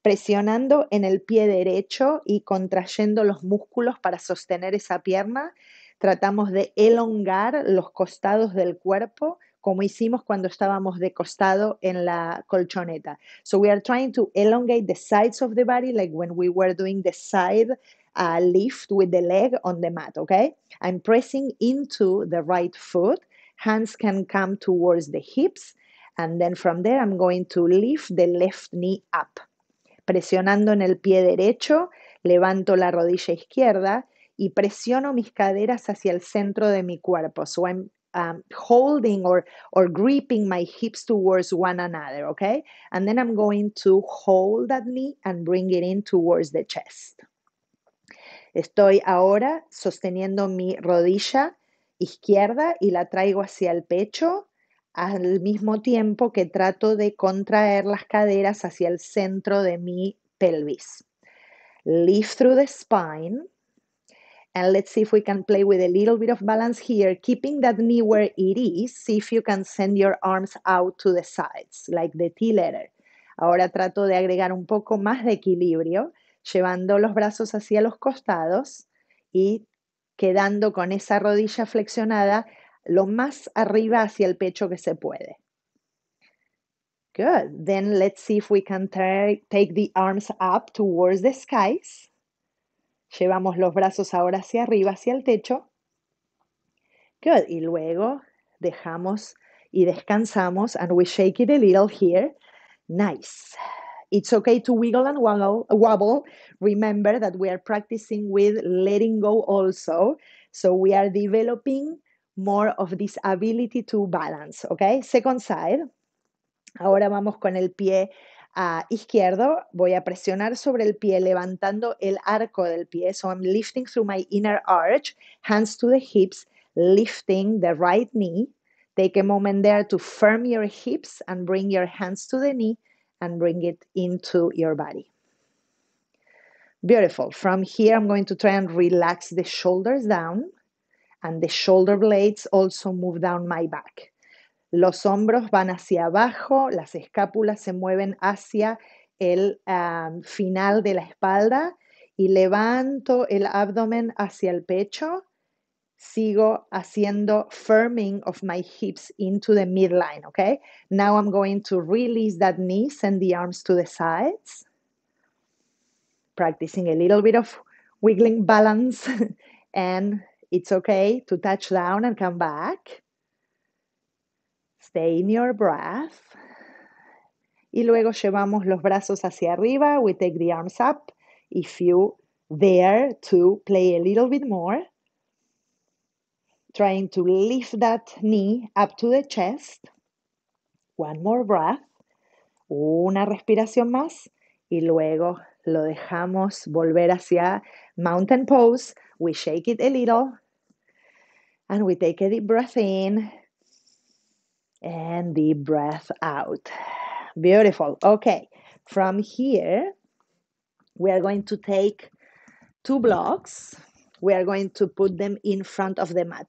S1: presionando en el pie derecho y contrayendo los músculos para sostener esa pierna. Tratamos de elongar los costados del cuerpo como hicimos cuando estábamos de costado en la colchoneta. So we are trying to elongate the sides of the body like when we were doing the side uh, lift with the leg on the mat, okay? I'm pressing into the right foot. Hands can come towards the hips. And then from there, I'm going to lift the left knee up. Presionando en el pie derecho, levanto la rodilla izquierda y presiono mis caderas hacia el centro de mi cuerpo. So I'm um, holding or, or gripping my hips towards one another, okay? And then I'm going to hold that knee and bring it in towards the chest. Estoy ahora sosteniendo mi rodilla izquierda y la traigo hacia el pecho al mismo tiempo que trato de contraer las caderas hacia el centro de mi pelvis. Lift through the spine. And let's see if we can play with a little bit of balance here, keeping that knee where it is. See if you can send your arms out to the sides, like the T letter. Ahora trato de agregar un poco más de equilibrio llevando los brazos hacia los costados y quedando con esa rodilla flexionada lo más arriba hacia el pecho que se puede. Good. Then let's see if we can take the arms up towards the skies. Llevamos los brazos ahora hacia arriba, hacia el techo. Good. Y luego dejamos y descansamos and we shake it a little here. Nice. it's okay to wiggle and wobble, wobble. Remember that we are practicing with letting go also. So we are developing more of this ability to balance, okay? Second side. Ahora vamos con el pie uh, izquierdo. Voy a presionar sobre el pie levantando el arco del pie. So I'm lifting through my inner arch, hands to the hips, lifting the right knee. Take a moment there to firm your hips and bring your hands to the knee. and bring it into your body. Beautiful. From here, I'm going to try and relax the shoulders down and the shoulder blades also move down my back. Los hombros van hacia abajo, las escápulas se mueven hacia el um, final de la espalda y levanto el abdomen hacia el pecho sigo haciendo firming of my hips into the midline, okay? Now I'm going to release that knee, send the arms to the sides. Practicing a little bit of wiggling balance and it's okay to touch down and come back. Stay in your breath. Y luego llevamos los brazos hacia arriba. We take the arms up. If you dare to play a little bit more, trying to lift that knee up to the chest. One more breath. Una respiración más y luego lo dejamos volver hacia mountain pose. We shake it a little and we take a deep breath in and deep breath out. Beautiful. Okay, from here, we are going to take two blocks we are going to put them in front of the mat.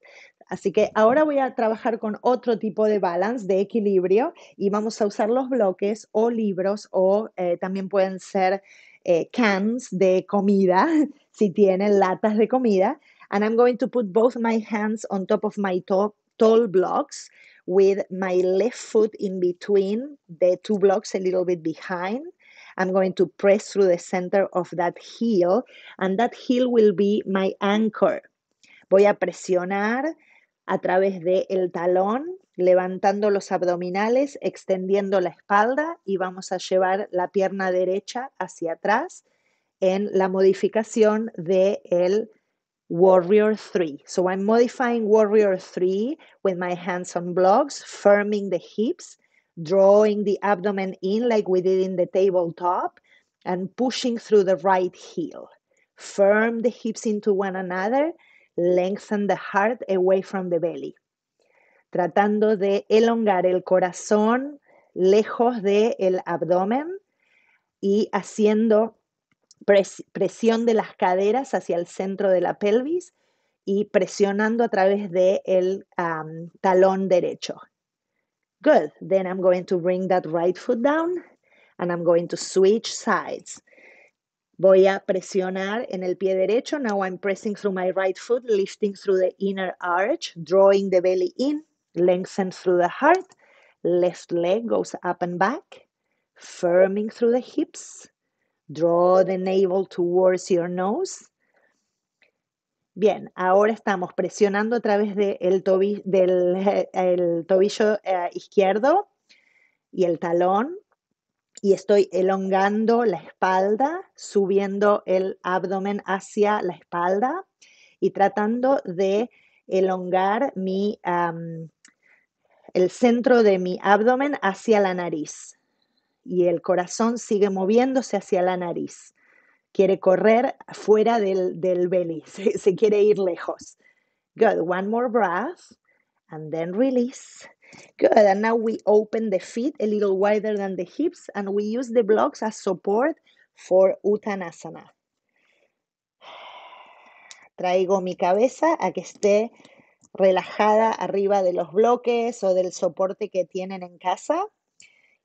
S1: Así que ahora voy a trabajar con otro tipo de balance, de equilibrio, y vamos a usar los bloques o libros o eh, también pueden ser eh, cans de comida, si tienen latas de comida. And I'm going to put both my hands on top of my tall blocks with my left foot in between the two blocks, a little bit behind. I'm going to press through the center of that heel, and that heel will be my anchor. Voy a presionar a través del el talón, levantando los abdominales, extendiendo la espalda y vamos a llevar la pierna derecha hacia atrás en la modificación del el Warrior 3. So I'm modifying Warrior 3 with my hands on blocks, firming the hips, drawing the abdomen in like we did in the tabletop and pushing through the right heel. Firm the hips into one another, lengthen the heart away from the belly. Tratando de elongar el corazón lejos del el abdomen y haciendo presión de las caderas hacia el centro de la pelvis y presionando a través del de el talón derecho. Good. Then I'm going to bring that right foot down and I'm going to switch sides. Voy a presionar en el pie derecho. Now I'm pressing through my right foot, lifting through the inner arch, drawing the belly in, lengthen through the heart. Left leg goes up and back, firming through the hips. Draw the navel towards your nose. Bien, ahora estamos presionando a través del eh, tobillo eh, izquierdo y el talón y estoy elongando la espalda, subiendo el abdomen hacia la espalda y tratando de elongar el centro de mi abdomen hacia la nariz. Y el corazón sigue moviéndose hacia la nariz quiere correr fuera del, del belly, se, quiere ir lejos. Good, one more breath and then release. Good, and now we open the feet a little wider than the hips and we use the blocks as support for Uttanasana. Traigo mi cabeza a que esté relajada arriba de los bloques o del soporte que tienen en casa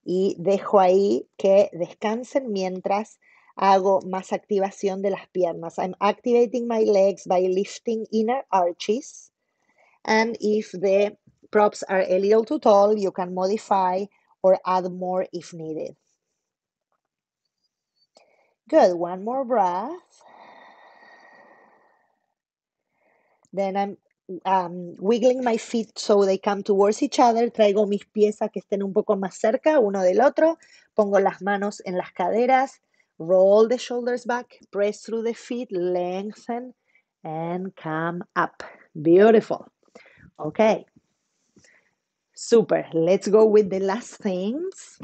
S1: y dejo ahí que descansen mientras hago más activación de las piernas. I'm activating my legs by lifting inner arches. And if the props are a little too tall, you can modify or add more if needed. Good, one more breath. Then I'm um, wiggling my feet so they come towards each other. Traigo mis piezas que estén un poco más cerca uno del otro. Pongo las manos en las caderas Roll the shoulders back, press through the feet, lengthen, and come up. Beautiful. Okay. Super. Let's go with the last things.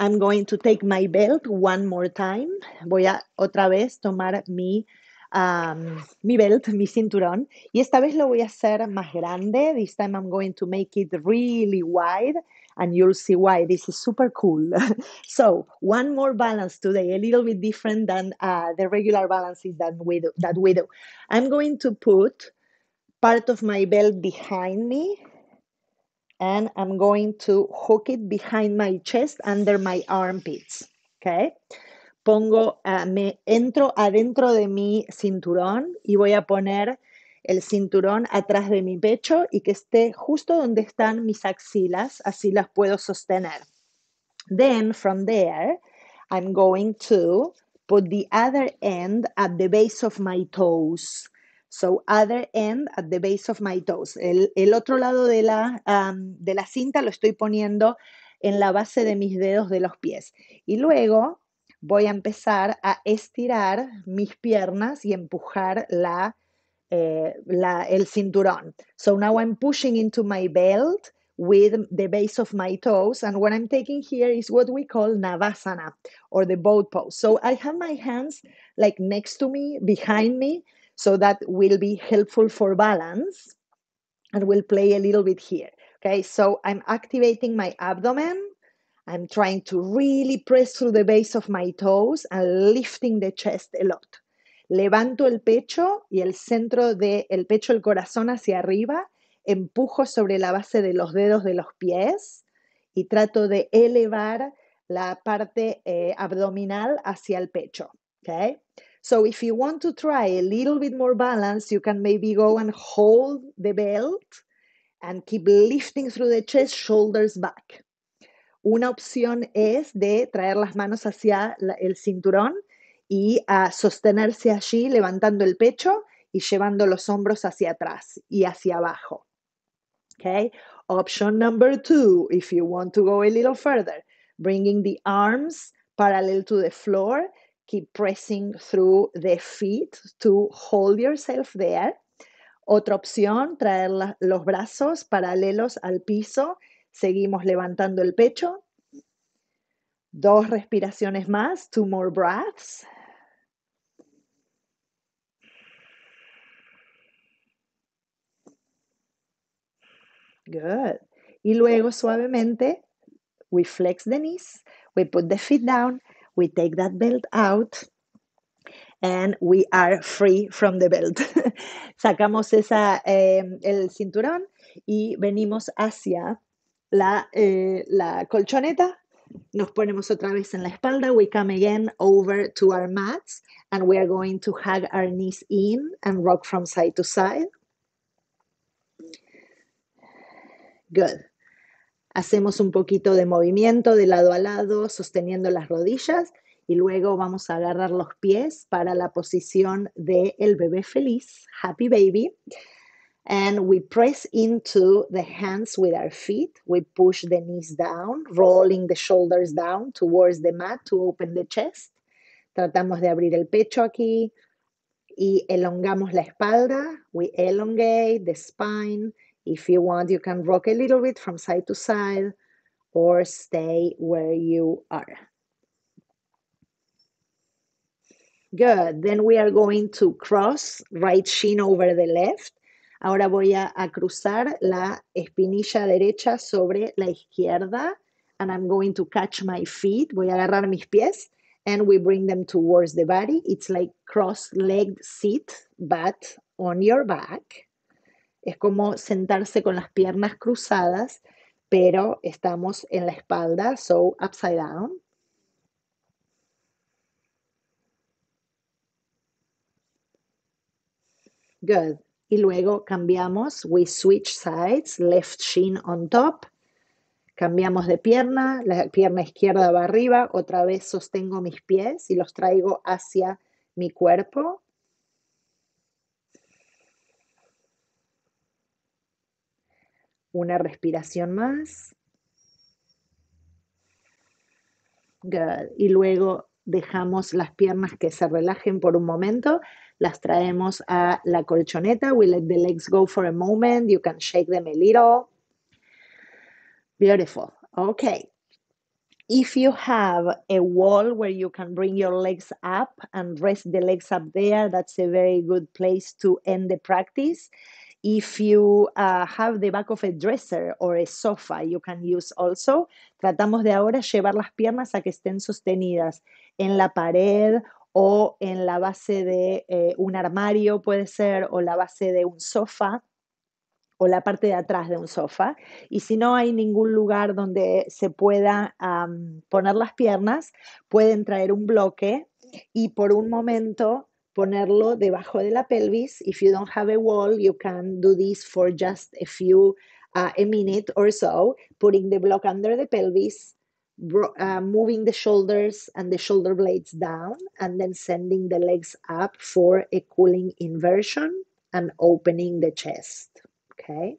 S1: I'm going to take my belt one more time. Voy a otra vez tomar mi, um, mi belt, mi cinturón. Y esta vez lo voy a hacer más grande. This time I'm going to make it really wide and you'll see why this is super cool. so one more balance today, a little bit different than uh, the regular balances that we do, that we do. I'm going to put part of my belt behind me and I'm going to hook it behind my chest under my armpits. Okay. Pongo, uh, me entro adentro de mi cinturón y voy a poner el cinturón atrás de mi pecho y que esté justo donde están mis axilas, así las puedo sostener. Then from there, I'm going to put the other end at the base of my toes. So other end at the base of my toes. El, otro lado de la, um, de la cinta lo estoy poniendo en la base de mis dedos de los pies. Y luego voy a empezar a estirar mis piernas y empujar la eh, la, el cinturón. So now I'm pushing into my belt with the base of my toes. And what I'm taking here is what we call Navasana or the boat pose. So I have my hands like next to me, behind me. So that will be helpful for balance. And we'll play a little bit here. Okay, so I'm activating my abdomen. I'm trying to really press through the base of my toes and lifting the chest a lot. Levanto el pecho y el centro del pecho, el corazón hacia arriba, empujo sobre la base de los dedos de los pies y trato de elevar la parte eh, abdominal hacia el pecho. Okay? So if you want to try a little bit more balance, you can maybe go and hold the belt and keep lifting through the chest, shoulders back. Una opción es de traer las manos hacia el cinturón y a sostenerse allí levantando el pecho y llevando los hombros hacia atrás y hacia abajo. Okay? Option number two, if you want to go a little further, bringing the arms parallel to the floor, keep pressing through the feet to hold yourself there. Otra opción, traer los brazos paralelos al piso, seguimos levantando el pecho. Dos respiraciones más, two more breaths. Good. Y luego suavemente, we flex the knees, we put the feet down, we take that belt out, and we are free from the belt. Sacamos esa, em, el cinturón y venimos hacia la, eh, la colchoneta. Nos ponemos otra vez en la espalda. We come again over to our mats and we are going to hug our knees in and rock from side to side. Good. Hacemos un poquito de movimiento de lado a lado, sosteniendo las rodillas y luego vamos a agarrar los pies para la posición del el bebé feliz, happy baby. And we press into the hands with our feet. We push the knees down, rolling the shoulders down towards the mat to open the chest. Tratamos de abrir el pecho aquí y elongamos la espalda. We elongate the spine If you want, you can rock a little bit from side to side or stay where you are. Good. Then we are going to cross right shin over the left. Ahora voy a, a, cruzar la espinilla derecha sobre la izquierda. And I'm going to catch my feet. Voy a agarrar mis pies. And we bring them towards the body. It's like cross legged sit, but on your back. Es como sentarse con las piernas cruzadas, pero estamos en la espalda, so upside down. Good. Y luego cambiamos, we switch sides, left shin on top. Cambiamos de pierna, la pierna izquierda va arriba, otra vez sostengo mis pies y los traigo hacia mi cuerpo. Una respiración más. Good. Y luego dejamos las piernas que se relajen por un momento. Las traemos a la colchoneta. We let the legs go for a moment. You can shake them a little. Beautiful. Okay. If you have a wall where you can bring your legs up and rest the legs up there, that's a very good place to end the practice. If you uh, have the back of a dresser or a sofa, you can use also. Tratamos de ahora llevar las piernas a que estén sostenidas en la pared o en la base de eh, un armario, puede ser, o la base de un sofá o la parte de atrás de un sofá. Y si no hay ningún lugar donde se pueda poner las piernas, pueden traer un bloque y por un momento ponerlo debajo de la pelvis. If you don't have a wall, you can do this for just a few, uh, a minute or so, putting the block under the pelvis, uh, moving the shoulders and the shoulder blades down, and then sending the legs up for a cooling inversion and opening the chest. Okay.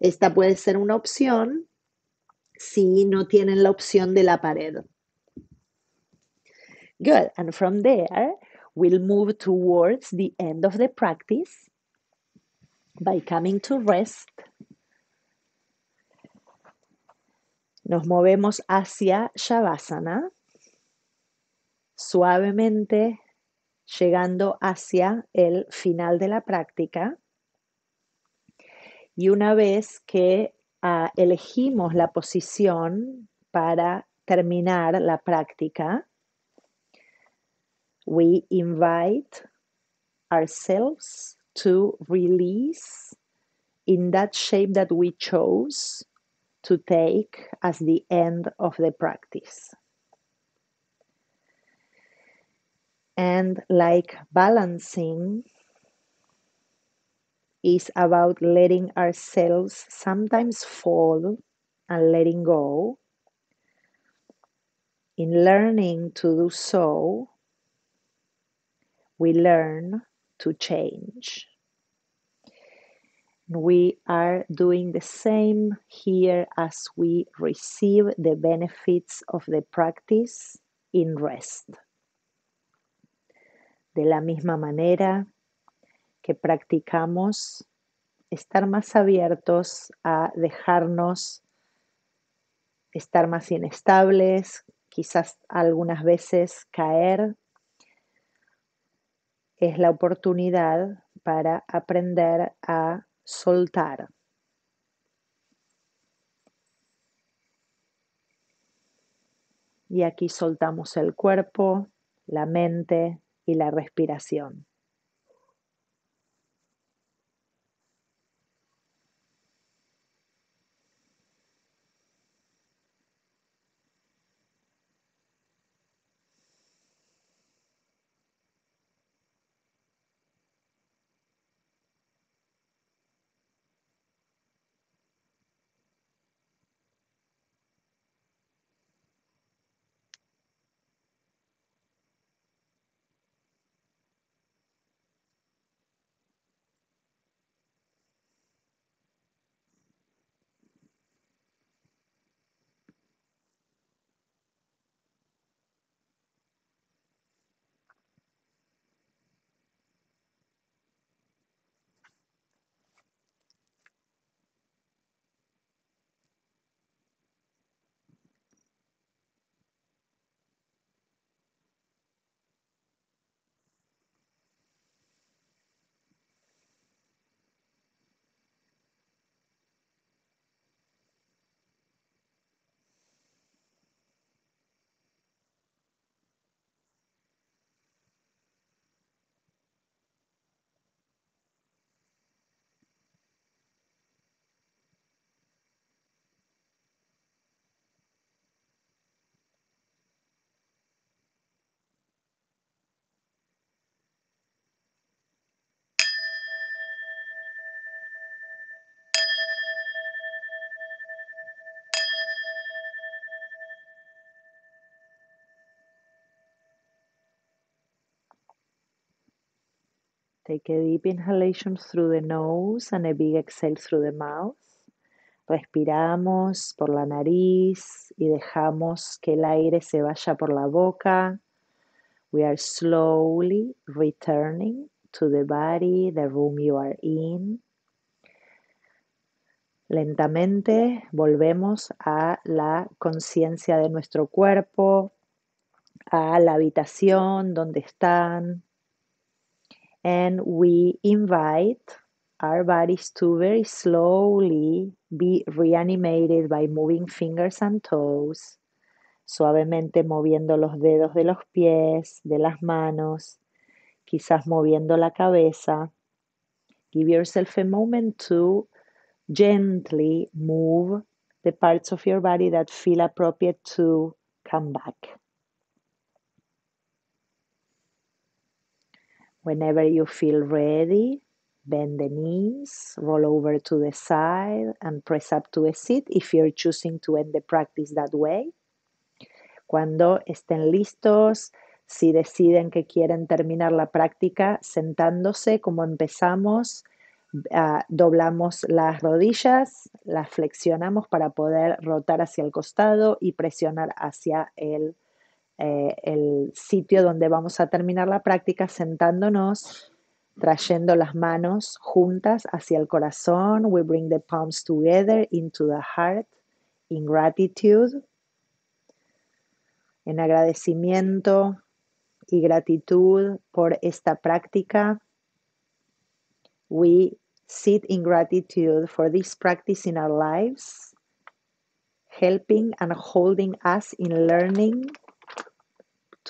S1: Esta puede ser una opción si no tienen la opción de la pared. Good. And from there, we'll move towards the end of the practice by coming to rest. Nos movemos hacia Shavasana, suavemente llegando hacia el final de la práctica. Y una vez que ah, elegimos la posición para terminar la práctica, we invite ourselves to release in that shape that we chose to take as the end of the practice. And like balancing is about letting ourselves sometimes fall and letting go. In learning to do so, we learn to change. We are doing the same here as we receive the benefits of the practice in rest. De la misma manera que practicamos estar más abiertos a dejarnos estar más inestables, quizás algunas veces caer es la oportunidad para aprender a soltar. Y aquí soltamos el cuerpo, la mente y la respiración. Take a deep inhalation through the nose and a big exhale through the mouth. Respiramos por la nariz y dejamos que el aire se vaya por la boca. We are slowly returning to the body, the room you are in. Lentamente volvemos a la conciencia de nuestro cuerpo, a la habitación donde están, and we invite our bodies to very slowly be reanimated by moving fingers and toes, suavemente moviendo los dedos de los pies, de las manos, quizás moviendo la cabeza. Give yourself a moment to gently move the parts of your body that feel appropriate to come back. Whenever you feel ready, bend the knees, roll over to the side, and press up to a seat if you're choosing to end the practice that way. Cuando estén listos, si deciden que quieren terminar la práctica sentándose como empezamos, ah, doblamos las rodillas, las flexionamos para poder rotar hacia el costado y presionar hacia el eh, el sitio donde vamos a terminar la práctica sentándonos, trayendo las manos juntas hacia el corazón. We bring the palms together into the heart in gratitude. En agradecimiento y gratitud por esta práctica. We sit in gratitude for this practice in our lives, helping and holding us in learning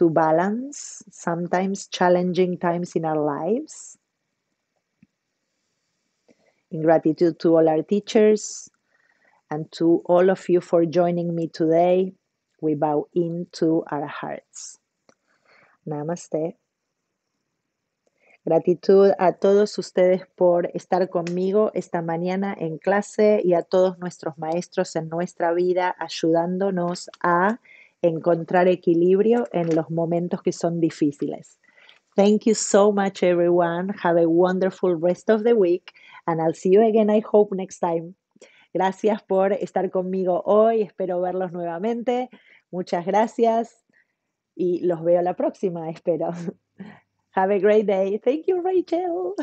S1: balance sometimes challenging times in our lives. In gratitude to all our teachers and to all of you for joining me today, we bow into our hearts. Namaste. Gratitud a todos ustedes por estar conmigo esta mañana en clase y a todos nuestros maestros en nuestra vida ayudándonos a encontrar equilibrio en los momentos que son difíciles. Thank you so much, everyone. Have a wonderful rest of the week, and I'll see you again, I hope, next time. Gracias por estar conmigo hoy. Espero verlos nuevamente. Muchas gracias y los veo la próxima, espero. Have a great day. Thank you, Rachel.